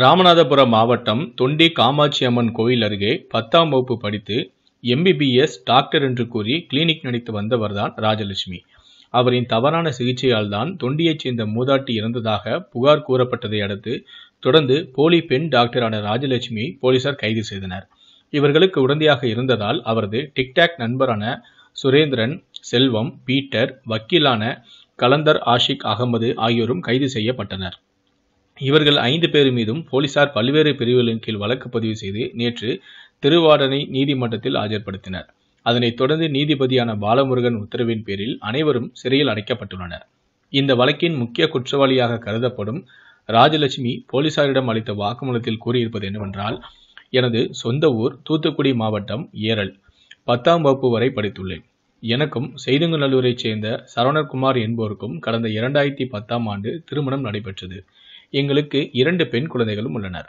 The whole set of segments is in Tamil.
ராமநாதபுரம் மாவட்டம் தொண்டி காமாட்சி அம்மன் கோயில் அருகே பத்தாம் வகுப்பு படித்து எம்பிபிஎஸ் டாக்டர் என்று கூறி கிளினிக் நடித்து வந்தவர் தான் ராஜலட்சுமி அவரின் தவறான சிகிச்சையால் தான் தொண்டியைச் சேர்ந்த மூதாட்டி இறந்ததாக புகார் கூறப்பட்டதை அடுத்து தொடர்ந்து போலி பெண் டாக்டரான ராஜலட்சுமி போலீசார் கைது செய்தனர் இவர்களுக்கு உடந்தையாக இருந்ததால் அவரது டிக்டாக் நண்பரான சுரேந்திரன் செல்வம் பீட்டர் வக்கீலான கலந்தர் ஆஷிக் அகமது ஆகியோரும் கைது செய்யப்பட்டனர் இவர்கள் ஐந்து பேர் மீதும் போலீசார் பல்வேறு பிரிவுகளின் கீழ் வழக்கு பதிவு செய்து நேற்று திருவாடனை நீதிமன்றத்தில் ஆஜர்படுத்தினர் அதனைத் தொடர்ந்து நீதிபதியான பாலமுருகன் உத்தரவின் பேரில் அனைவரும் சிறையில் அடைக்கப்பட்டுள்ளனர் இந்த வழக்கின் முக்கிய குற்றவாளியாக கருதப்படும் ராஜலட்சுமி போலீசாரிடம் அளித்த வாக்குமூலத்தில் கூறியிருப்பது என்னவென்றால் எனது சொந்த ஊர் தூத்துக்குடி மாவட்டம் ஏரல் பத்தாம் வகுப்பு வரை படித்துள்ளேன் எனக்கும் செய்துங்கநல்லூரைச் சேர்ந்த சரவணர்குமார் என்போருக்கும் கடந்த இரண்டாயிரத்தி பத்தாம் ஆண்டு திருமணம் நடைபெற்றது எங்களுக்கு இரண்டு பெண் குழந்தைகளும் உள்ளனர்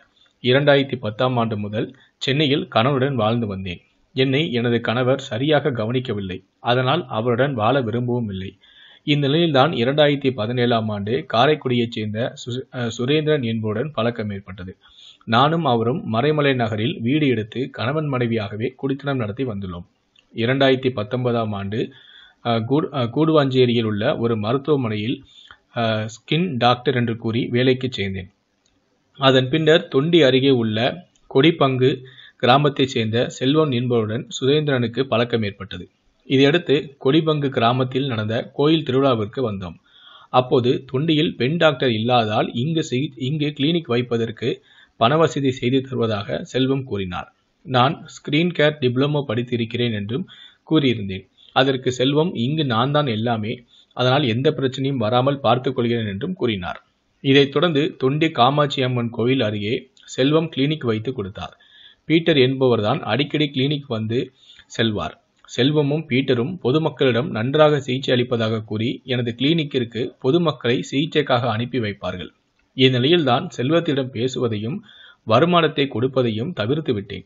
இரண்டாயிரத்தி பத்தாம் ஆண்டு முதல் சென்னையில் கணவருடன் வாழ்ந்து வந்தேன் என்னை எனது கணவர் சரியாக கவனிக்கவில்லை அதனால் அவருடன் வாழ விரும்பவும் இல்லை இந்நிலையில்தான் இரண்டாயிரத்தி பதினேழாம் ஆண்டு காரைக்குடியைச் சேர்ந்த சுரேந்திரன் என்புடன் பழக்கம் ஏற்பட்டது நானும் அவரும் மறைமலை நகரில் வீடு எடுத்து கணவன் மனைவியாகவே குடித்தனம் நடத்தி வந்துள்ளோம் இரண்டாயிரத்தி பத்தொன்பதாம் ஆண்டு கூடுவாஞ்சேரியில் உள்ள ஒரு மருத்துவமனையில் ஸ்கின் டாக்டர் என்று கூறி வேலைக்கு சேர்ந்தேன் அதன் பின்னர் தொண்டி அருகே உள்ள கொடிப்பங்கு கிராமத்தைச் சேர்ந்த செல்வன் என்பவருடன் சுதேந்திரனுக்கு பழக்கம் ஏற்பட்டது இதையடுத்து கொடிபங்கு கிராமத்தில் நடந்த கோயில் திருவிழாவிற்கு வந்தோம் அப்போது தொண்டியில் பெண் டாக்டர் இல்லாதால் இங்கு இங்கு கிளினிக் வைப்பதற்கு பண வசதி செய்து தருவதாக செல்வம் கூறினார் நான் ஸ்கிரீன் கேர் டிப்ளமோ படித்திருக்கிறேன் என்றும் கூறியிருந்தேன் அதற்கு செல்வம் இங்கு நான் தான் எல்லாமே அதனால் எந்த பிரச்சனையும் வராமல் பார்த்துக் கொள்கிறேன் என்றும் கூறினார் இதைத் தொடர்ந்து தொண்டி காமாட்சி அம்மன் கோயில் அருகே செல்வம் கிளினிக் வைத்து கொடுத்தார் பீட்டர் என்பவர்தான் அடிக்கடி கிளினிக் வந்து செல்வார் செல்வமும் பீட்டரும் பொதுமக்களிடம் நன்றாக சிகிச்சை அளிப்பதாக கூறி எனது கிளினிக்கிற்கு பொதுமக்களை சிகிச்சைக்காக அனுப்பி வைப்பார்கள் இந்நிலையில்தான் செல்வத்திடம் பேசுவதையும் வருமானத்தை கொடுப்பதையும் தவிர்த்து விட்டேன்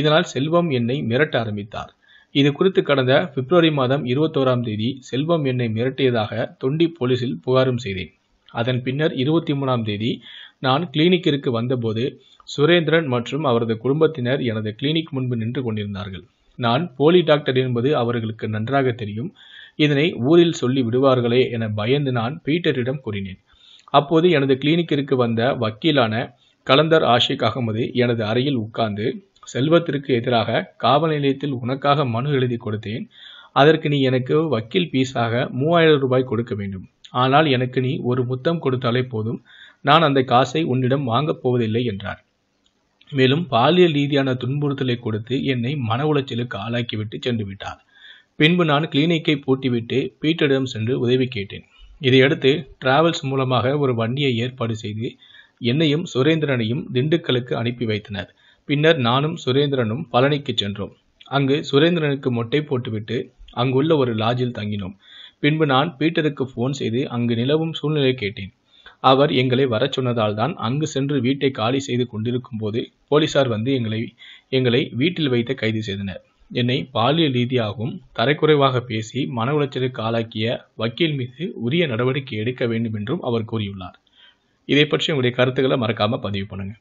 இதனால் செல்வம் என்னை மிரட்ட ஆரம்பித்தார் இது குறித்து கடந்த பிப்ரவரி மாதம் இருபத்தோராம் தேதி செல்வம் என்னை மிரட்டியதாக தொண்டி போலீசில் புகாரும் செய்தேன் அதன் பின்னர் இருபத்தி மூணாம் தேதி நான் கிளினிக்கிற்கு வந்தபோது சுரேந்திரன் மற்றும் அவரது குடும்பத்தினர் எனது கிளினிக் முன்பு நின்று கொண்டிருந்தார்கள் நான் போலி டாக்டர் என்பது அவர்களுக்கு நன்றாக தெரியும் இதனை ஊரில் சொல்லி விடுவார்களே என பயந்து நான் பீட்டரிடம் கூறினேன் அப்போது எனது கிளினிக்கிற்கு வந்த வக்கீலான கலந்தர் ஆஷிக் அகமது எனது அறையில் உட்கார்ந்து செல்வத்திற்கு எதிராக காவல் நிலையத்தில் உனக்காக மனு எழுதி கொடுத்தேன் அதற்கு நீ எனக்கு வக்கீல் பீஸாக மூவாயிரம் ரூபாய் கொடுக்க வேண்டும் ஆனால் எனக்கு நீ ஒரு முத்தம் கொடுத்தாலே போதும் நான் அந்த காசை உன்னிடம் வாங்கப் போவதில்லை என்றார் மேலும் பாலியல் ரீதியான துன்புறுத்தலை கொடுத்து என்னை மன உளைச்சலுக்கு ஆளாக்கிவிட்டு சென்று விட்டார் பின்பு நான் கிளினிக்கை பூட்டிவிட்டு பீட்டரிடம் சென்று உதவி கேட்டேன் இதையடுத்து டிராவல்ஸ் மூலமாக ஒரு வண்டியை ஏற்பாடு செய்து என்னையும் சுரேந்திரனையும் திண்டுக்கலுக்கு அனுப்பி வைத்தனர் பின்னர் நானும் சுரேந்திரனும் பழனிக்கு சென்றோம் அங்கு சுரேந்திரனுக்கு மொட்டை போட்டுவிட்டு அங்குள்ள ஒரு லாஜில் தங்கினோம் பின்பு நான் பீட்டருக்கு ஃபோன் செய்து அங்கு நிலவும் சூழ்நிலை கேட்டேன் அவர் எங்களை வர சொன்னதால் தான் அங்கு சென்று வீட்டை காலி செய்து கொண்டிருக்கும் போது போலீசார் வந்து எங்களை எங்களை வீட்டில் வைத்து கைது செய்தனர் என்னை பாலியல் ரீதியாகவும் தரைக்குறைவாக பேசி மன உளைச்சலுக்கு ஆளாக்கிய வக்கீல் மீது உரிய நடவடிக்கை எடுக்க வேண்டும் என்றும் அவர் கூறியுள்ளார் இதை பற்றி உங்களுடைய கருத்துக்களை மறக்காமல் பதிவு பண்ணுங்கள்